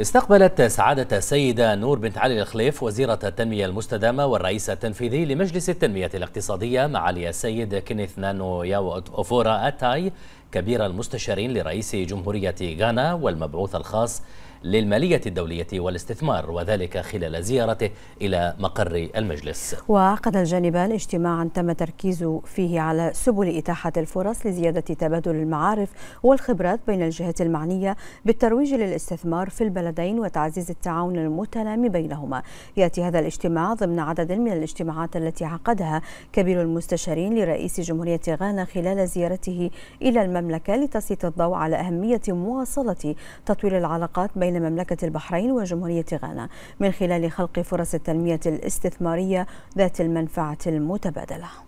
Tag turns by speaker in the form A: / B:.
A: استقبلت سعادة السيدة نور بنت علي الخليف وزيرة التنمية المستدامة والرئيس التنفيذي لمجلس التنمية الاقتصادية معالي السيد كينيث نانو ياو أوفورا أتاي كبير المستشارين لرئيس جمهورية غانا والمبعوث الخاص للمالية الدولية والاستثمار وذلك خلال زيارته إلى مقر المجلس
B: وعقد الجانبان اجتماعا تم تركيز فيه على سبل إتاحة الفرص لزيادة تبادل المعارف والخبرات بين الجهات المعنية بالترويج للاستثمار في البلدين وتعزيز التعاون المتنامي بينهما يأتي هذا الاجتماع ضمن عدد من الاجتماعات التي عقدها كبير المستشارين لرئيس جمهورية غانا خلال زيارته إلى المملكة لتسليط الضوء على أهمية مواصلة تطوير العلاقات بين بين مملكة البحرين وجمهورية غانا من خلال خلق فرص التنمية الاستثمارية ذات المنفعة المتبادلة